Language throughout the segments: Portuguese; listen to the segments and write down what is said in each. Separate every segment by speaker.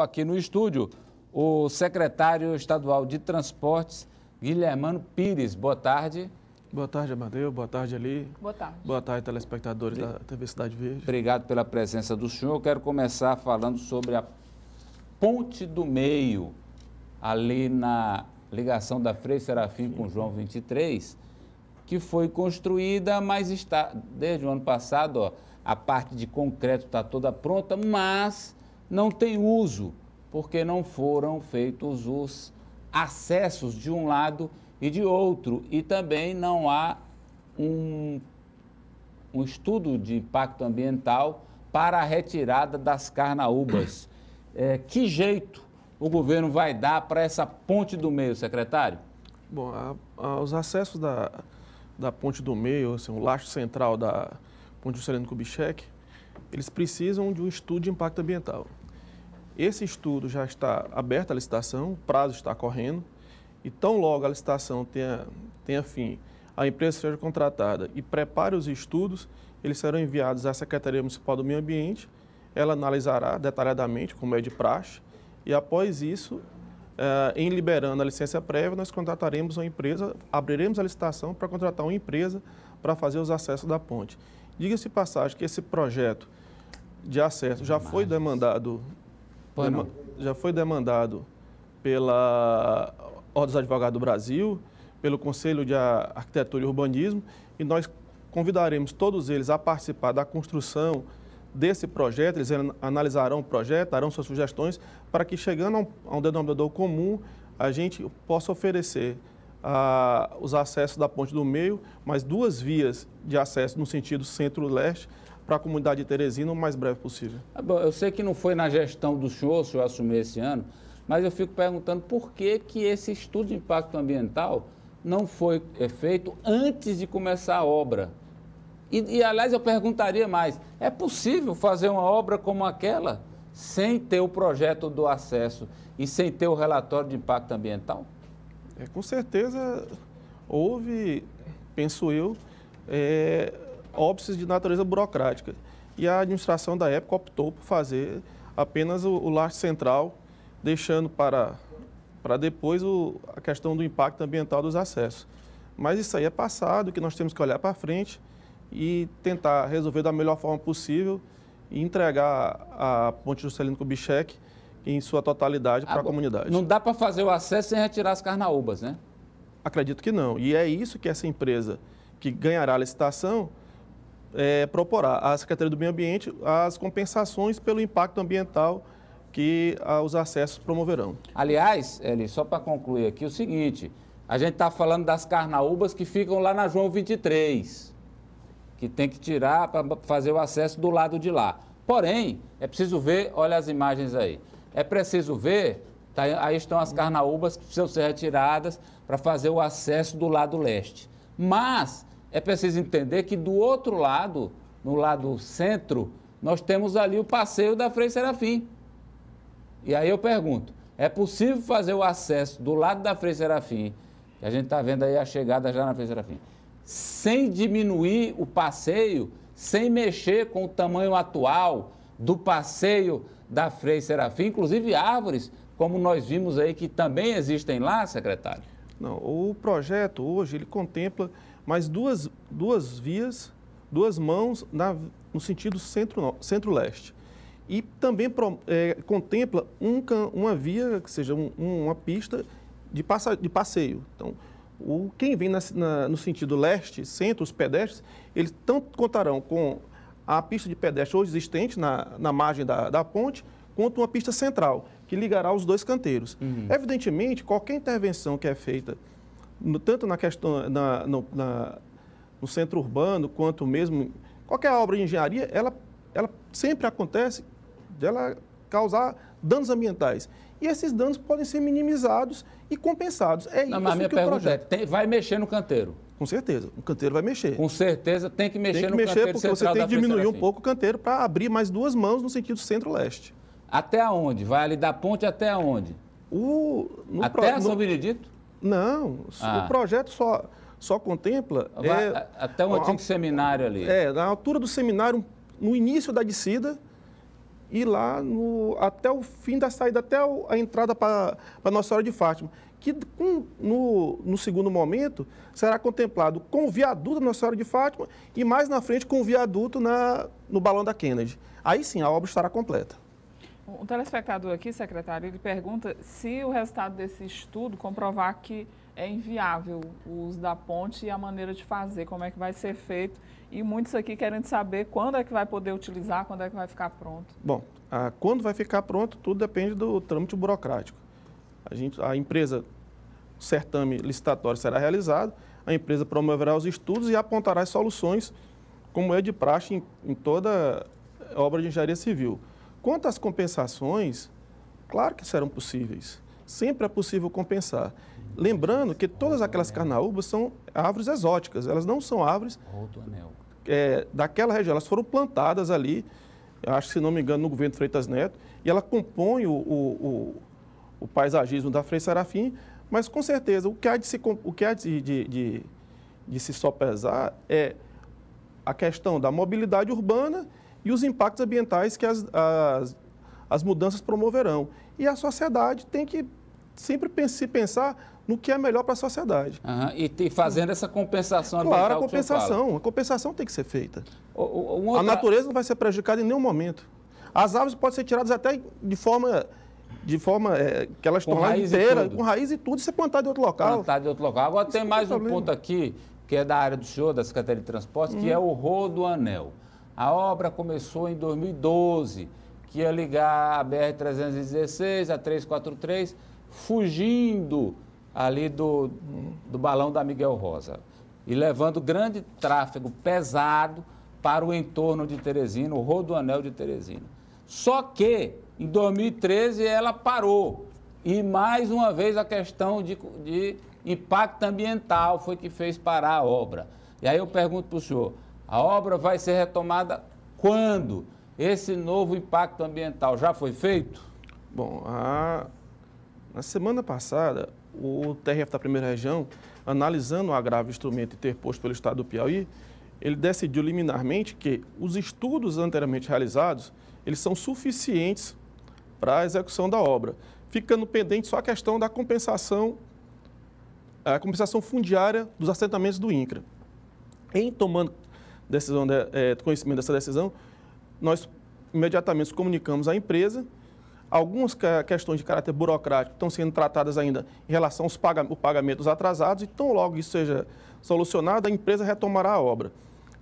Speaker 1: aqui no estúdio o secretário estadual de Transportes, Guilhermano Pires. Boa tarde. Boa tarde, Amadeu. Boa tarde, Ali. Boa tarde. Boa tarde, telespectadores da
Speaker 2: TV Cidade Verde.
Speaker 1: Obrigado pela presença do senhor. Eu quero começar falando sobre a Ponte do Meio, ali na ligação da Frei Serafim Sim. com João 23, que foi construída, mas está, desde o ano passado, ó, a parte de concreto está toda pronta, mas não tem uso, porque não foram feitos os acessos de um lado e de outro, e também não há um, um estudo de impacto ambiental para a retirada das carnaúbas. É,
Speaker 2: que jeito o governo vai dar para essa ponte do meio, secretário? Bom, a, a, os acessos da, da ponte do meio, assim, o lastro central da ponte do Sereno Kubitschek, eles precisam de um estudo de impacto ambiental. Esse estudo já está aberto à licitação, o prazo está correndo, e tão logo a licitação tenha, tenha fim, a empresa seja contratada e prepare os estudos, eles serão enviados à Secretaria Municipal do Meio Ambiente, ela analisará detalhadamente, como é de praxe, e após isso, eh, em liberando a licença prévia, nós contrataremos uma empresa, abriremos a licitação para contratar uma empresa para fazer os acessos da ponte. Diga-se passagem que esse projeto de acesso já foi demandado já foi demandado pela Ordem dos Advogados do Brasil, pelo Conselho de Arquitetura e Urbanismo, e nós convidaremos todos eles a participar da construção desse projeto, eles analisarão o projeto, darão suas sugestões, para que chegando a um denominador comum, a gente possa oferecer os acessos da Ponte do Meio, mais duas vias de acesso no sentido centro-leste, para a comunidade de Teresina o mais breve possível.
Speaker 1: É bom, eu sei que não foi na gestão do senhor, se senhor assumir esse ano, mas eu fico perguntando por que, que esse estudo de impacto ambiental não foi é, feito antes de começar a obra. E, e, aliás, eu perguntaria mais: é possível fazer uma obra como aquela sem ter o projeto do acesso e sem ter o relatório de impacto ambiental?
Speaker 2: É, com certeza houve, penso eu, é, óbices de natureza burocrática. E a administração da época optou por fazer apenas o, o central, deixando para, para depois o, a questão do impacto ambiental dos acessos. Mas isso aí é passado, que nós temos que olhar para frente e tentar resolver da melhor forma possível e entregar a Ponte Juscelino Kubitschek em sua totalidade para a comunidade. Não dá para fazer o acesso sem retirar as carnaúbas, né? Acredito que não. E é isso que essa empresa que ganhará a licitação é, proporá à Secretaria do Meio Ambiente as compensações pelo impacto ambiental que ah, os acessos promoverão. Aliás, Eli, só para concluir aqui o seguinte, a gente está
Speaker 1: falando das carnaúbas que ficam lá na João 23, que tem que tirar para fazer o acesso do lado de lá. Porém, é preciso ver, olha as imagens aí, é preciso ver, tá, aí estão as carnaúbas que precisam ser retiradas para fazer o acesso do lado leste. Mas é preciso entender que do outro lado, no lado centro, nós temos ali o passeio da Frei Serafim. E aí eu pergunto, é possível fazer o acesso do lado da Frei Serafim, que a gente está vendo aí a chegada já na Frei Serafim, sem diminuir o passeio, sem mexer com o tamanho atual do passeio da Frei Serafim, inclusive árvores, como nós vimos aí que também existem
Speaker 2: lá, secretário? Não, o projeto hoje ele contempla mas duas, duas vias, duas mãos na, no sentido centro-leste. Centro e também é, contempla um, uma via, que seja um, uma pista de, passa, de passeio. Então, o, quem vem na, na, no sentido leste, centro, os pedestres, eles tanto contarão com a pista de pedestre hoje existente na, na margem da, da ponte, quanto uma pista central, que ligará os dois canteiros. Uhum. Evidentemente, qualquer intervenção que é feita no, tanto na questão, na, no, na, no centro urbano, quanto mesmo qualquer obra de engenharia, ela, ela sempre acontece dela causar danos ambientais. E esses danos podem ser minimizados e compensados. É Não, isso mas minha que pergunta é, projeto... é,
Speaker 1: tem, vai mexer no canteiro? Com certeza, o canteiro vai mexer. Com certeza tem que mexer tem que mexer porque você tem que diminuir um
Speaker 2: pouco o canteiro para abrir mais duas mãos no sentido centro-leste. Até onde? Vai ali da ponte até onde? O, até pro... São Benedito? Não, ah. o projeto só, só contempla. Vai, é,
Speaker 1: até um antigo seminário ali.
Speaker 2: É, na altura do seminário, no início da descida, e lá no, até o fim da saída, até a entrada para Nossa Senhora de Fátima, que no, no, segundo momento será contemplado com o viaduto da Nossa Senhora de Fátima e mais na frente com o viaduto na, no Balão da Kennedy. Aí sim, a obra estará completa.
Speaker 1: Um telespectador aqui, secretário, ele pergunta se o resultado desse estudo comprovar que é inviável o uso da ponte e a maneira de fazer, como é que vai ser feito. E muitos aqui querendo saber quando é que vai poder utilizar, quando é que vai ficar pronto.
Speaker 2: Bom, a, ah, quando vai ficar pronto, tudo depende do trâmite burocrático. A, gente, a empresa, o certame licitatório será realizado, a empresa promoverá os estudos e apontará as soluções, como é de praxe em, em toda obra de engenharia civil. Quanto às compensações, claro que serão possíveis. Sempre é possível compensar. Lembrando que todas aquelas carnaúbas são árvores exóticas, elas não são árvores é, daquela região, elas foram plantadas ali, acho que se não me engano, no governo Freitas Neto, e ela compõe o, o, o, o paisagismo da Frei Serafim, mas com certeza o que há de se, o que há de, de, de, de se sopesar é a questão da mobilidade urbana e os impactos ambientais que as, as, as mudanças promoverão. E a sociedade tem que sempre se pensar no que é melhor para a sociedade. Uhum.
Speaker 1: E, e, fazendo essa compensação ambiental. Claro, a compensação.
Speaker 2: A compensação tem que ser feita. O, o, outra... A natureza não vai ser prejudicada em nenhum momento. As árvores podem ser tiradas até de forma de forma é, que elas estão lá inteiras, com raiz e tudo, e ser plantado em outro local.
Speaker 1: Plantado em outro local. Agora Isso tem é mais um problema. ponto aqui, que é da área do senhor, da Secretaria de Transportes, hum. que uhum. é o Rodoanel. anel. A obra começou em 2012, que ia ligar a BR-316 a 343, fugindo ali do, do balão da Miguel Rosa e levando grande tráfego pesado para o entorno de Teresina, o rodoanel de Teresina. Só que em 2013 ela parou e mais uma vez a questão de, de impacto ambiental foi que fez parar a obra. E aí eu pergunto para o senhor, a obra vai ser retomada
Speaker 2: quando? Esse novo impacto ambiental já foi feito? Bom, a... na semana passada, o TRF da Primeira Região, analisando o agravo instrumento interposto pelo Estado do Piauí, ele decidiu liminarmente que os estudos anteriormente realizados, eles são suficientes para a execução da obra, ficando pendente só a questão da compensação, a compensação fundiária dos assentamentos do INCRA. Em tomando decisão de, é, conhecimento dessa decisão, nós imediatamente comunicamos à empresa. Algumas questões de caráter burocrático estão sendo tratadas ainda em relação aos pag pagamentos atrasados, e tão logo isso seja solucionado, a empresa retomará a obra.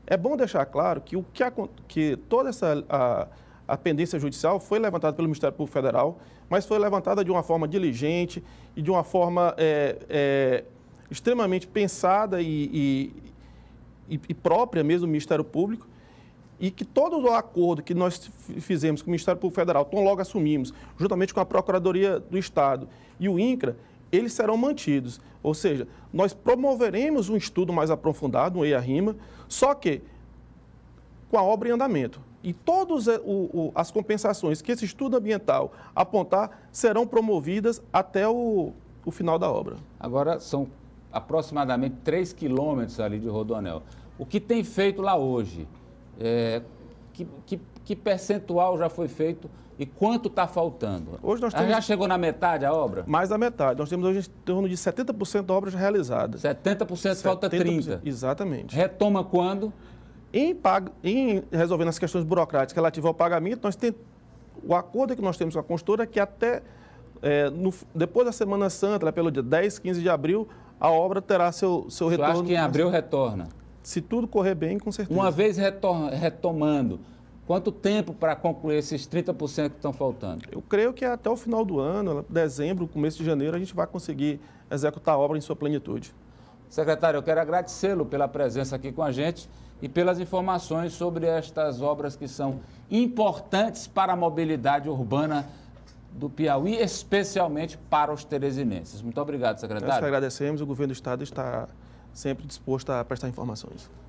Speaker 2: É bom deixar claro que, o que, a, que toda essa a, a pendência judicial foi levantada pelo Ministério Público Federal, mas foi levantada de uma forma diligente e de uma forma é, é, extremamente pensada e, e, e, e própria mesmo do Ministério Público, e que todo o acordo que nós fizemos com o Ministério Público Federal, tão logo assumimos, juntamente com a Procuradoria do Estado e o INCRA, eles serão mantidos. Ou seja, nós promoveremos um estudo mais aprofundado, um EIA-RIMA, só que com a obra em andamento. E todas eh, as compensações que esse estudo ambiental apontar serão promovidas até o, o final da obra. Agora, são aproximadamente
Speaker 1: 3 quilômetros ali de Rodonel. O que tem feito lá hoje? É, que, que, que, percentual já foi feito e quanto está faltando? Hoje nós ah, temos... Já
Speaker 2: chegou na metade a obra? Mais da metade. Nós temos hoje em torno de 70% de obras realizadas. 70%, 70% falta 30%. Exatamente. Retoma quando? Em, pag... em resolvendo as questões burocráticas relativas ao pagamento, nós tem... o acordo que nós temos com a construtora é que até é, no, depois da Semana Santa, né, pelo dia 10, 15 de abril, a obra terá seu, seu retorno. Eu acho que em abril retorna se tudo correr bem, com certeza. Uma vez retomando, quanto tempo para concluir esses 30% que estão faltando? Eu creio que até o final do ano, dezembro, começo de janeiro, a gente vai conseguir executar a obra em sua plenitude.
Speaker 1: Secretário, eu quero agradecê-lo pela presença aqui com a gente e pelas informações sobre estas obras que são importantes para a mobilidade urbana do Piauí, especialmente para os teresinenses. Muito obrigado, secretário. Nós que
Speaker 2: agradecemos, o governo do estado está sempre disposto a prestar informações.